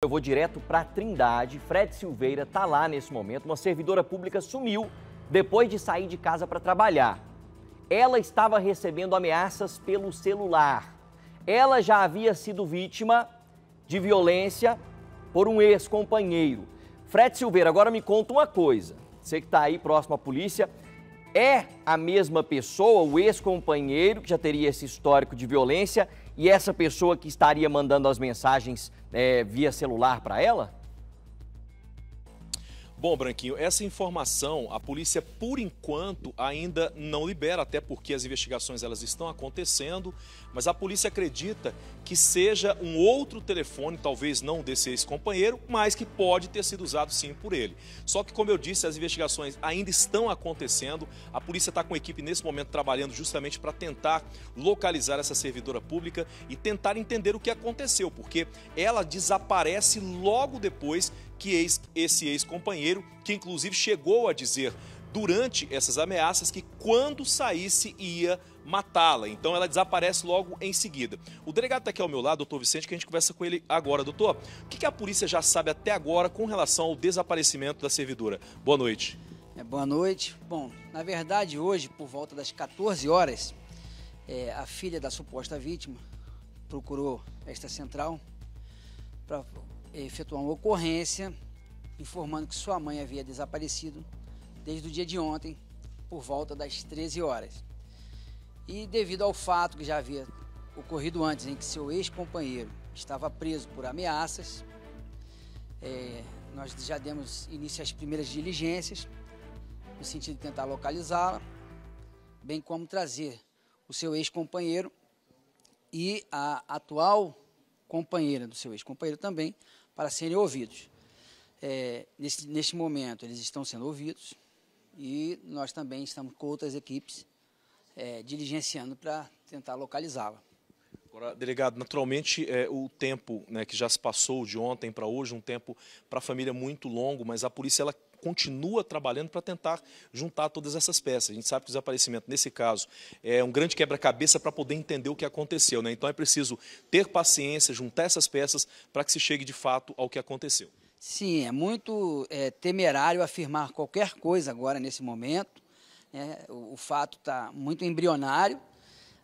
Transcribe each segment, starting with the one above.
Eu vou direto para Trindade. Fred Silveira está lá nesse momento. Uma servidora pública sumiu depois de sair de casa para trabalhar. Ela estava recebendo ameaças pelo celular. Ela já havia sido vítima de violência por um ex-companheiro. Fred Silveira, agora me conta uma coisa. Você que está aí próximo à polícia, é a mesma pessoa, o ex-companheiro que já teria esse histórico de violência e essa pessoa que estaria mandando as mensagens é, via celular para ela? Bom, Branquinho, essa informação a polícia por enquanto ainda não libera, até porque as investigações elas estão acontecendo, mas a polícia acredita que seja um outro telefone, talvez não desse ex-companheiro, mas que pode ter sido usado sim por ele. Só que, como eu disse, as investigações ainda estão acontecendo, a polícia está com a equipe nesse momento trabalhando justamente para tentar localizar essa servidora pública e tentar entender o que aconteceu, porque ela desaparece logo depois que ex, esse ex-companheiro, que inclusive chegou a dizer durante essas ameaças que quando saísse ia matá-la. Então ela desaparece logo em seguida. O delegado está aqui ao meu lado, doutor Vicente, que a gente conversa com ele agora. Doutor, o que a polícia já sabe até agora com relação ao desaparecimento da servidora? Boa noite. É, boa noite. Bom, na verdade, hoje, por volta das 14 horas, é, a filha da suposta vítima procurou esta central para efetuar uma ocorrência informando que sua mãe havia desaparecido desde o dia de ontem, por volta das 13 horas. E devido ao fato que já havia ocorrido antes, em que seu ex-companheiro estava preso por ameaças, é, nós já demos início às primeiras diligências, no sentido de tentar localizá-la, bem como trazer o seu ex-companheiro e a atual companheira do seu ex-companheiro também para serem ouvidos. É, neste momento, eles estão sendo ouvidos e nós também estamos com outras equipes é, diligenciando para tentar localizá-la. Agora, delegado, naturalmente é, o tempo né, que já se passou de ontem para hoje, um tempo para a família muito longo, mas a polícia ela continua trabalhando para tentar juntar todas essas peças. A gente sabe que o desaparecimento, nesse caso, é um grande quebra-cabeça para poder entender o que aconteceu. Né? Então é preciso ter paciência, juntar essas peças para que se chegue de fato ao que aconteceu. Sim, é muito é, temerário afirmar qualquer coisa agora nesse momento. Né? O, o fato está muito embrionário.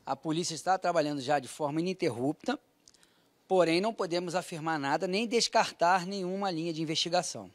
A polícia está trabalhando já de forma ininterrupta, porém não podemos afirmar nada nem descartar nenhuma linha de investigação.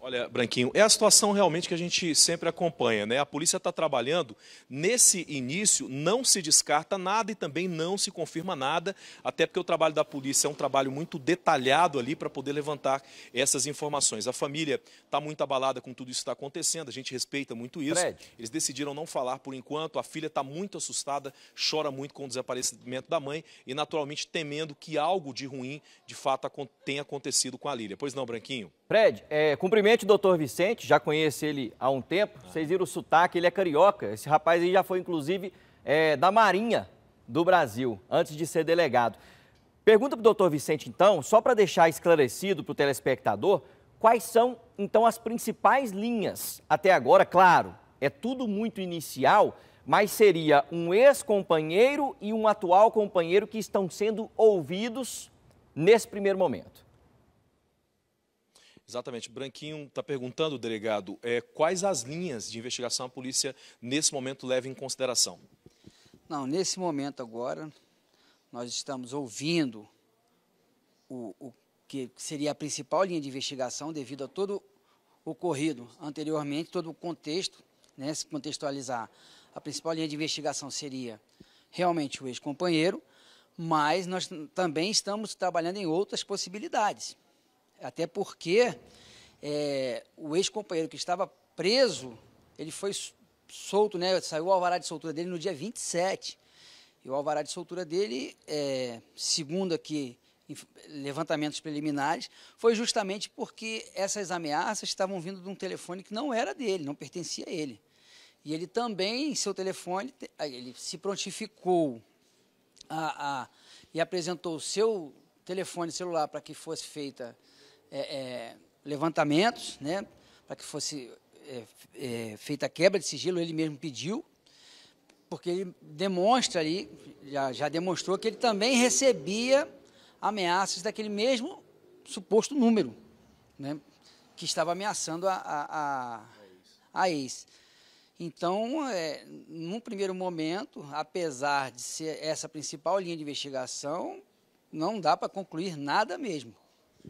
Olha, Branquinho, é a situação realmente que a gente sempre acompanha, né? A polícia está trabalhando. Nesse início, não se descarta nada e também não se confirma nada, até porque o trabalho da polícia é um trabalho muito detalhado ali para poder levantar essas informações. A família está muito abalada com tudo isso que está acontecendo, a gente respeita muito isso. Fred. Eles decidiram não falar por enquanto. A filha está muito assustada, chora muito com o desaparecimento da mãe e, naturalmente, temendo que algo de ruim de fato tenha acontecido com a Lília. Pois não, Branquinho? Fred, é, cumprimente o doutor Vicente, já conheço ele há um tempo. Ah. Vocês viram o sotaque, ele é carioca. Esse rapaz aí já foi, inclusive, é, da Marinha do Brasil, antes de ser delegado. Pergunta para o doutor Vicente, então, só para deixar esclarecido para o telespectador, quais são, então, as principais linhas até agora? Claro, é tudo muito inicial, mas seria um ex-companheiro e um atual companheiro que estão sendo ouvidos nesse primeiro momento. Exatamente. Branquinho está perguntando, delegado, é, quais as linhas de investigação a polícia, nesse momento, leva em consideração? Não, nesse momento agora, nós estamos ouvindo o, o que seria a principal linha de investigação devido a todo o ocorrido anteriormente, todo o contexto, né, se contextualizar. A principal linha de investigação seria realmente o ex-companheiro, mas nós também estamos trabalhando em outras possibilidades. Até porque é, o ex-companheiro que estava preso, ele foi solto, né? Saiu o alvará de soltura dele no dia 27. E o alvará de soltura dele, é, segundo aqui levantamentos preliminares, foi justamente porque essas ameaças estavam vindo de um telefone que não era dele, não pertencia a ele. E ele também, em seu telefone, ele se prontificou a, a, e apresentou o seu telefone celular para que fosse feita é, é, levantamentos, né, para que fosse é, é, feita a quebra de sigilo, ele mesmo pediu, porque ele demonstra ali, já, já demonstrou que ele também recebia ameaças daquele mesmo suposto número, né, que estava ameaçando a, a, a, a ex. Então, é, num primeiro momento, apesar de ser essa a principal linha de investigação, não dá para concluir nada mesmo.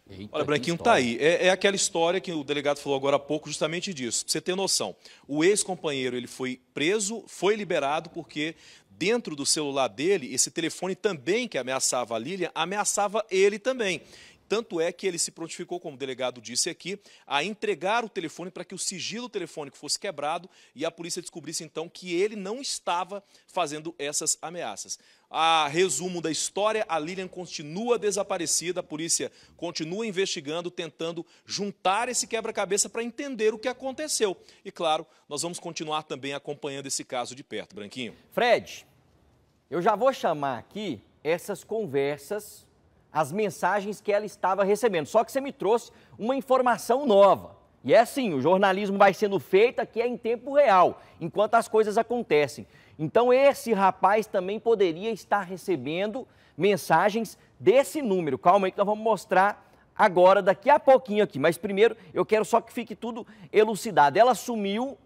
Eita, Olha, Branquinho está aí. É, é, aquela história que o delegado falou agora há pouco, justamente disso. Para você ter noção, o ex-companheiro ele foi preso, foi liberado porque dentro do celular dele, esse telefone também que ameaçava a Lilian, ameaçava ele também. Tanto é que ele se prontificou, como o delegado disse aqui, a entregar o telefone para que o sigilo telefônico fosse quebrado e a polícia descobrisse então que ele não estava fazendo essas ameaças. A resumo da história, a Lilian continua desaparecida, a polícia continua investigando, tentando juntar esse quebra-cabeça para entender o que aconteceu. E claro, nós vamos continuar também acompanhando esse caso de perto, Branquinho. Fred, eu já vou chamar aqui essas conversas as mensagens que ela estava recebendo. Só que você me trouxe uma informação nova. E é assim, o jornalismo vai sendo feito aqui é em tempo real, enquanto as coisas acontecem. Então esse rapaz também poderia estar recebendo mensagens desse número. Calma aí que nós vamos mostrar agora, daqui a pouquinho aqui. Mas primeiro eu quero só que fique tudo elucidado. Ela sumiu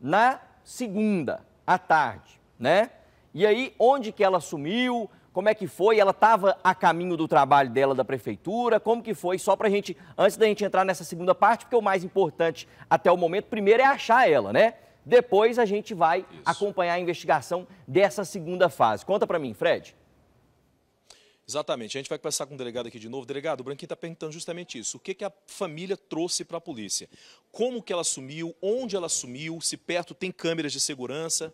na segunda à tarde, né? E aí, onde que ela sumiu? como é que foi? Ela estava a caminho do trabalho dela da prefeitura? Como que foi? Só para a gente, antes da gente entrar nessa segunda parte, porque o mais importante até o momento, primeiro é achar ela, né? Depois a gente vai Isso. acompanhar a investigação dessa segunda fase. Conta para mim, Fred. Exatamente. A gente vai conversar com o delegado aqui de novo. Delegado, o Branquinho está perguntando justamente isso. O que, que a família trouxe para a polícia? Como que ela sumiu? Onde ela sumiu? Se perto tem câmeras de segurança?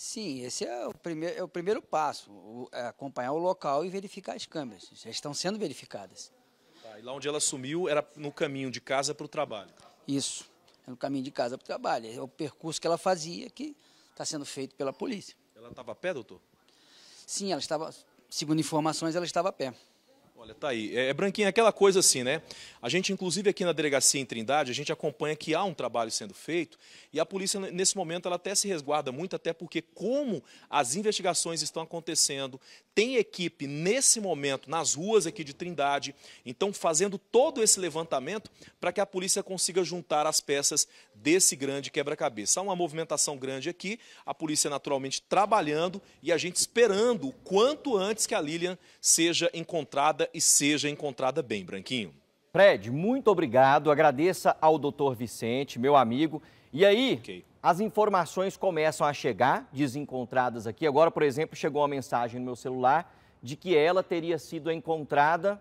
Sim, esse é o primeiro, é o primeiro passo, o, é acompanhar o local e verificar as câmeras. Já estão sendo verificadas. Tá, e lá onde ela sumiu era no caminho de casa para o trabalho? Isso, é no caminho de casa para o trabalho. É o percurso que ela fazia que está sendo feito pela polícia. Ela estava a pé, doutor? Sim, ela estava, segundo informações, ela estava a pé. Olha, tá aí. É, é Branquinho, é aquela coisa assim, né? A gente, inclusive, aqui na delegacia em Trindade, a gente acompanha que há um trabalho sendo feito e a polícia, nesse momento, ela até se resguarda muito, até porque como as investigações estão acontecendo, tem equipe nesse momento nas ruas aqui de Trindade, então fazendo todo esse levantamento para que a polícia consiga juntar as peças desse grande quebra-cabeça. Há uma movimentação grande aqui, a polícia naturalmente trabalhando e a gente esperando quanto antes que a Lilian seja encontrada e seja encontrada bem, Branquinho. Fred, muito obrigado. Agradeça ao doutor Vicente, meu amigo. E aí, okay as informações começam a chegar, desencontradas aqui. Agora, por exemplo, chegou uma mensagem no meu celular de que ela teria sido encontrada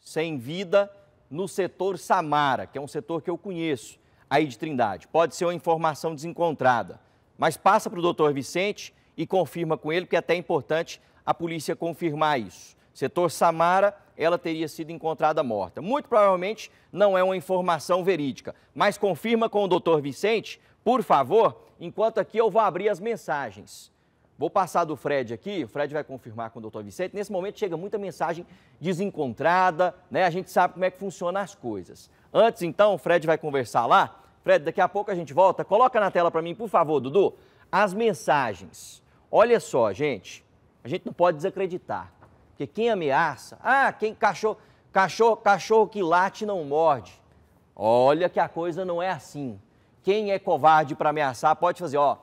sem vida no setor Samara, que é um setor que eu conheço aí de Trindade. Pode ser uma informação desencontrada, mas passa para o doutor Vicente e confirma com ele, porque é até importante a polícia confirmar isso. Setor Samara, ela teria sido encontrada morta. Muito provavelmente não é uma informação verídica, mas confirma com o doutor Vicente, por favor, enquanto aqui eu vou abrir as mensagens. Vou passar do Fred aqui, o Fred vai confirmar com o doutor Vicente. Nesse momento chega muita mensagem desencontrada, né? A gente sabe como é que funcionam as coisas. Antes, então, o Fred vai conversar lá. Fred, daqui a pouco a gente volta. Coloca na tela para mim, por favor, Dudu, as mensagens. Olha só, gente, a gente não pode desacreditar. Porque quem ameaça, ah, quem cachorro, cachorro, cachorro que late não morde. Olha que a coisa não é assim quem é covarde para ameaçar pode fazer, ó,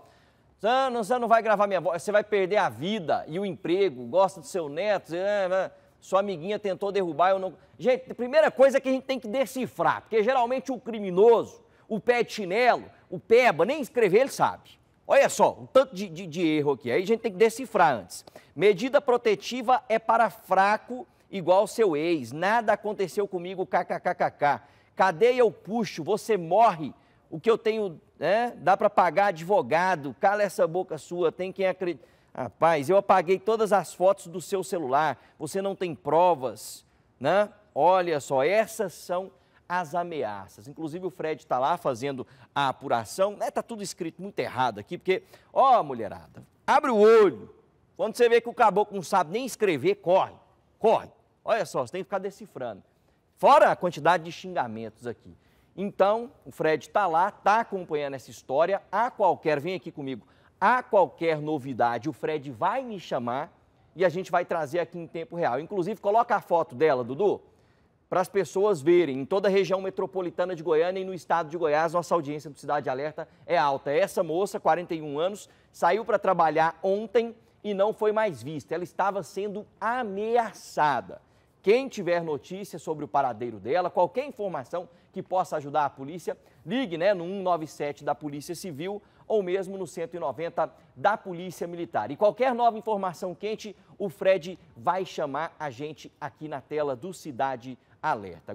não, você não vai gravar minha voz, você vai perder a vida e o emprego, gosta do seu neto, ah, sua amiguinha tentou derrubar, eu não... Gente, a primeira coisa é que a gente tem que decifrar, porque geralmente o criminoso, o pé de chinelo, o peba, nem escrever ele sabe. Olha só, um tanto de, de, de erro aqui, aí a gente tem que decifrar antes. Medida protetiva é para fraco igual seu ex, nada aconteceu comigo, kkkk. Cadeia eu puxo, você morre o que eu tenho, né? Dá para pagar advogado, cala essa boca sua, tem quem acredita. Rapaz, eu apaguei todas as fotos do seu celular, você não tem provas, né? Olha só, essas são as ameaças. Inclusive o Fred está lá fazendo a apuração, né? Tá tudo escrito muito errado aqui, porque, ó, mulherada, abre o olho. Quando você vê que o caboclo não sabe nem escrever, corre, corre. Olha só, você tem que ficar decifrando. Fora a quantidade de xingamentos aqui. Então, o Fred está lá, está acompanhando essa história. A qualquer, vem aqui comigo, a qualquer novidade, o Fred vai me chamar e a gente vai trazer aqui em tempo real. Inclusive, coloca a foto dela, Dudu, para as pessoas verem. Em toda a região metropolitana de Goiânia e no estado de Goiás, nossa audiência do Cidade Alerta é alta. Essa moça, 41 anos, saiu para trabalhar ontem e não foi mais vista. Ela estava sendo ameaçada. Quem tiver notícia sobre o paradeiro dela, qualquer informação que possa ajudar a polícia, ligue né, no 197 da Polícia Civil ou mesmo no 190 da Polícia Militar. E qualquer nova informação quente, o Fred vai chamar a gente aqui na tela do Cidade Alerta.